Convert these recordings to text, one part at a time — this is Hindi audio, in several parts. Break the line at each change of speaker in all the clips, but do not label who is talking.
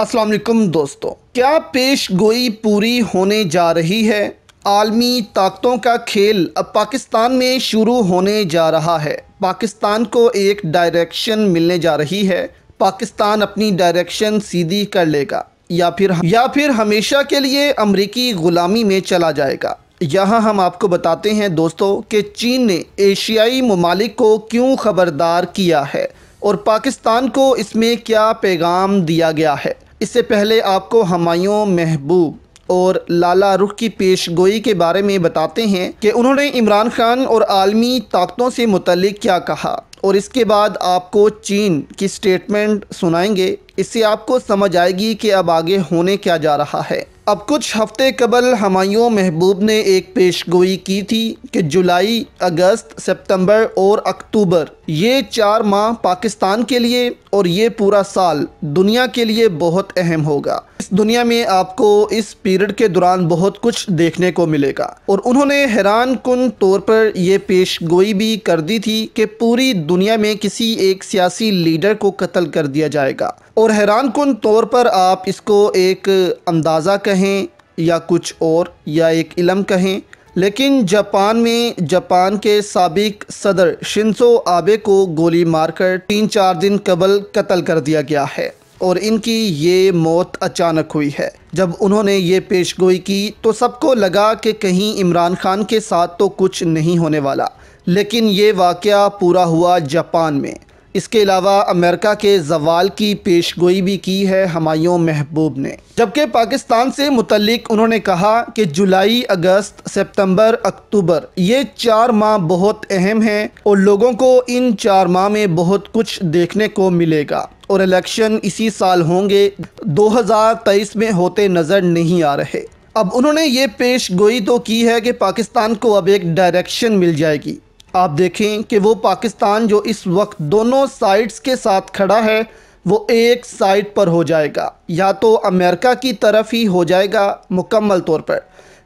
असलम दोस्तों क्या पेश गोई पूरी होने जा रही है आलमी ताकतों का खेल अब पाकिस्तान में शुरू होने जा रहा है पाकिस्तान को एक डायरेक्शन मिलने जा रही है पाकिस्तान अपनी डायरेक्शन सीधी कर लेगा या फिर या फिर हमेशा के लिए अमरीकी ग़ुलामी में चला जाएगा यहाँ हम आपको बताते हैं दोस्तों कि चीन ने एशियाई ममालिक को क्यों ख़बरदार किया है और पाकिस्तान को इसमें क्या पैगाम दिया गया है इससे पहले आपको हमायों महबूब और लाला रुख की पेश गोई के बारे में बताते हैं कि उन्होंने इमरान खान और आलमी ताकतों से मुतल क्या कहा और इसके बाद आपको चीन की स्टेटमेंट सुनाएंगे इससे आपको समझ आएगी कि अब आगे होने क्या जा रहा है अब कुछ हफ्ते कबल हमायों महबूब ने एक पेश गोई की थी कि जुलाई अगस्त सितंबर और अक्टूबर ये चार माह पाकिस्तान के लिए और ये पूरा साल दुनिया के लिए बहुत अहम होगा इस दुनिया में आपको इस पीरियड के दौरान बहुत कुछ देखने को मिलेगा और उन्होंने हैरान कन तौर पर यह पेश गोई भी कर दी थी कि पूरी दुनिया में किसी एक सियासी लीडर को कत्ल कर दिया जाएगा और और हैरान कन तौर पर आप इसको एक अंदाज़ा कहें या कुछ और या एक इलम कहें लेकिन जापान में जापान के सबक सदर शिंसो आबे को गोली मारकर तीन चार दिन कबल कत्ल कर दिया गया है और इनकी ये मौत अचानक हुई है जब उन्होंने ये पेश गोई की तो सबको लगा कि कहीं इमरान खान के साथ तो कुछ नहीं होने वाला लेकिन ये वाक़ पूरा हुआ जापान में इसके अलावा अमेरिका के जवाल की पेश गोई भी की है हमायों महबूब ने जबकि पाकिस्तान से मुतलिक उन्होंने कहा कि जुलाई अगस्त सितंबर अक्टूबर ये चार माह बहुत अहम हैं और लोगों को इन चार माह में बहुत कुछ देखने को मिलेगा और इलेक्शन इसी साल होंगे 2023 में होते नज़र नहीं आ रहे अब उन्होंने ये पेश गोई तो की है कि पाकिस्तान को अब एक डायरेक्शन मिल जाएगी आप देखें कि वो पाकिस्तान जो इस वक्त दोनों साइड्स के साथ खड़ा है वो एक साइड पर हो जाएगा या तो अमेरिका की तरफ ही हो जाएगा मुकम्मल तौर पर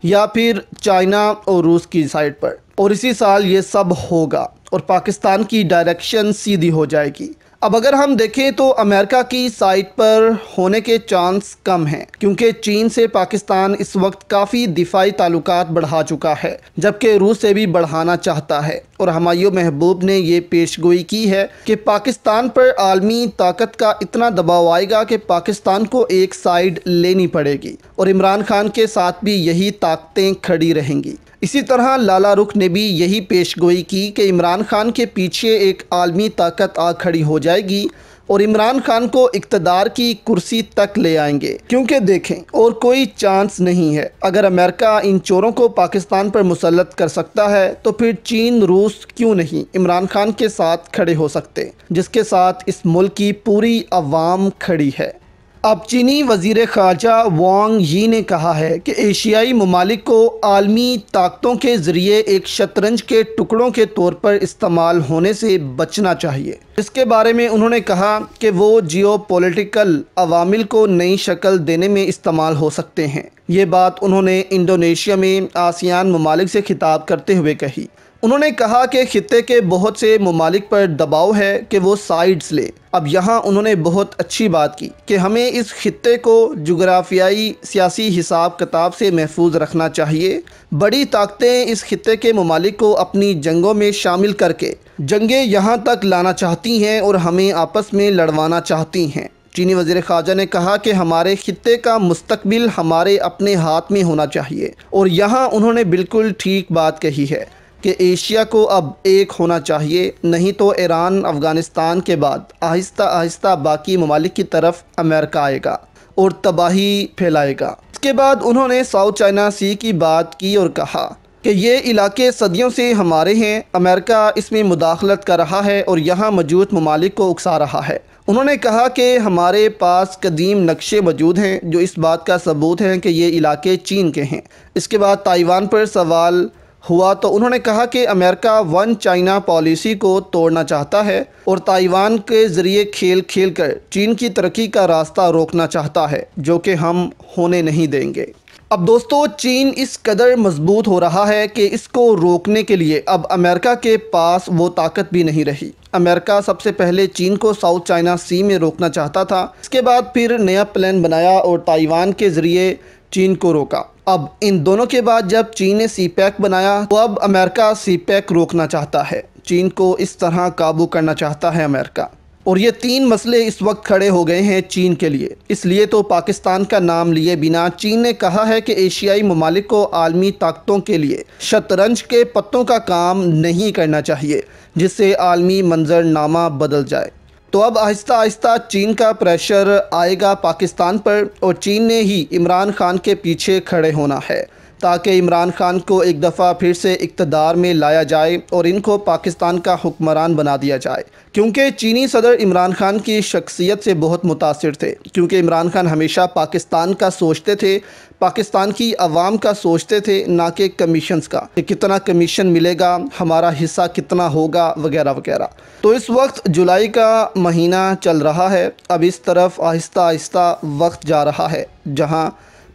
या फिर चाइना और रूस की साइड पर और इसी साल ये सब होगा और पाकिस्तान की डायरेक्शन सीधी हो जाएगी अब अगर हम देखें तो अमेरिका की साइट पर होने के चांस कम हैं क्योंकि चीन से पाकिस्तान इस वक्त काफ़ी दिफाई ताल्लुक बढ़ा चुका है जबकि रूस से भी बढ़ाना चाहता है और हमायो महबूब ने यह पेश गोई की है कि पाकिस्तान पर आलमी ताकत का इतना दबाव आएगा कि पाकिस्तान को एक साइड लेनी पड़ेगी और इमरान खान के साथ भी यही ताकतें खड़ी रहेंगी इसी तरह लाला रुख ने भी यही पेश गोई की कि इमरान खान के पीछे एक आलमी ताकत आ खड़ी हो जाएगी और इमरान खान को इकतदार की कुर्सी तक ले आएंगे क्योंकि देखें और कोई चांस नहीं है अगर अमेरिका इन चोरों को पाकिस्तान पर मुसलत कर सकता है तो फिर चीन रूस क्यों नहीं इमरान खान के साथ खड़े हो सकते जिसके साथ इस मुल्क की पूरी आवाम खड़ी है अब चीनी वजीर ख़ारजा वांग यी ने कहा है कि एशियाई ममालिक को आलमी ताकतों के ज़रिए एक शतरंज के टुकड़ों के तौर पर इस्तेमाल होने से बचना चाहिए इसके बारे में उन्होंने कहा कि वो जियो पोलिटिकल अवामिल को नई शक्ल देने में इस्तेमाल हो सकते हैं ये बात उन्होंने इंडोनेशिया में आसियान ममालिक से खिताब करते हुए कही उन्होंने कहा कि ख़त्े के बहुत से ममालिक पर दबाव है कि वो साइड्स लें अब यहाँ उन्होंने बहुत अच्छी बात की कि हमें इस ख़त्े को जगराफियाई सियासी हिसाब किताब से महफूज रखना चाहिए बड़ी ताकतें इस ख़त्े के ममालिक को अपनी जंगों में शामिल करके जंगें यहाँ तक लाना चाहती हैं और हमें आपस में लड़वाना चाहती हैं चीनी वजीर खाजा ने कहा कि हमारे खत्े का मुस्तबिल हमारे अपने हाथ में होना चाहिए और यहाँ उन्होंने बिल्कुल ठीक बात कही है कि एशिया को अब एक होना चाहिए नहीं तो ईरान अफ़गानिस्तान के बाद आहिस्ता आहिस्ता बाकी ममालिक की तरफ अमेरिका आएगा और तबाही फैलाएगा इसके बाद उन्होंने साउथ चाइना सी की बात की और कहा कि ये इलाके सदियों से हमारे हैं अमेरिका इसमें मुदाखलत कर रहा है और यहाँ मौजूद ममालिक को उकसा रहा है उन्होंने कहा कि हमारे पास कदीम नक्शे मौजूद हैं जो इस बात का सबूत है कि ये इलाके चीन के हैं इसके बाद ताइवान पर सवाल हुआ तो उन्होंने कहा कि अमेरिका वन चाइना पॉलिसी को तोड़ना चाहता है और ताइवान के ज़रिए खेल खेल कर चीन की तरक्की का रास्ता रोकना चाहता है जो कि हम होने नहीं देंगे अब दोस्तों चीन इस कदर मजबूत हो रहा है कि इसको रोकने के लिए अब अमेरिका के पास वो ताकत भी नहीं रही अमेरिका सबसे पहले चीन को साउथ चाइना सी में रोकना चाहता था इसके बाद फिर नया प्लान बनाया और ताइवान के ज़रिए चीन को रोका अब इन दोनों के बाद जब चीन ने सी पैक बनाया तो अब अमेरिका सी पैक रोकना चाहता है चीन को इस तरह काबू करना चाहता है अमेरिका और ये तीन मसले इस वक्त खड़े हो गए हैं चीन के लिए इसलिए तो पाकिस्तान का नाम लिए बिना चीन ने कहा है कि एशियाई ममालिक को आलमी ताकतों के लिए शतरंज के पत्तों का काम नहीं करना चाहिए जिससे आलमी मंजरनामा बदल जाए तो अब आहिस्ता आहिस्ता चीन का प्रेशर आएगा पाकिस्तान पर और चीन ने ही इमरान खान के पीछे खड़े होना है ताकि इमरान खान को एक दफ़ा फिर से इकतदार में लाया जाए और इनको पाकिस्तान का हुक्मरान बना दिया जाए क्योंकि चीनी सदर इमरान खान की शख्सियत से बहुत मुतासर थे क्योंकि इमरान खान हमेशा पाकिस्तान का सोचते थे पाकिस्तान की आवाम का सोचते थे ना कि कमीशन का कि कितना कमीशन मिलेगा हमारा हिस्सा कितना होगा वगैरह वगैरह तो इस वक्त जुलाई का महीना चल रहा है अब इस तरफ आहिस्ता आहिस्ता वक्त जा रहा है जहाँ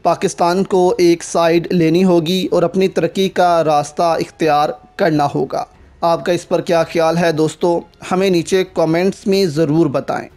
पाकिस्तान को एक साइड लेनी होगी और अपनी तरक्की का रास्ता इख्तियार करना होगा आपका इस पर क्या ख्याल है दोस्तों हमें नीचे कमेंट्स में ज़रूर बताएं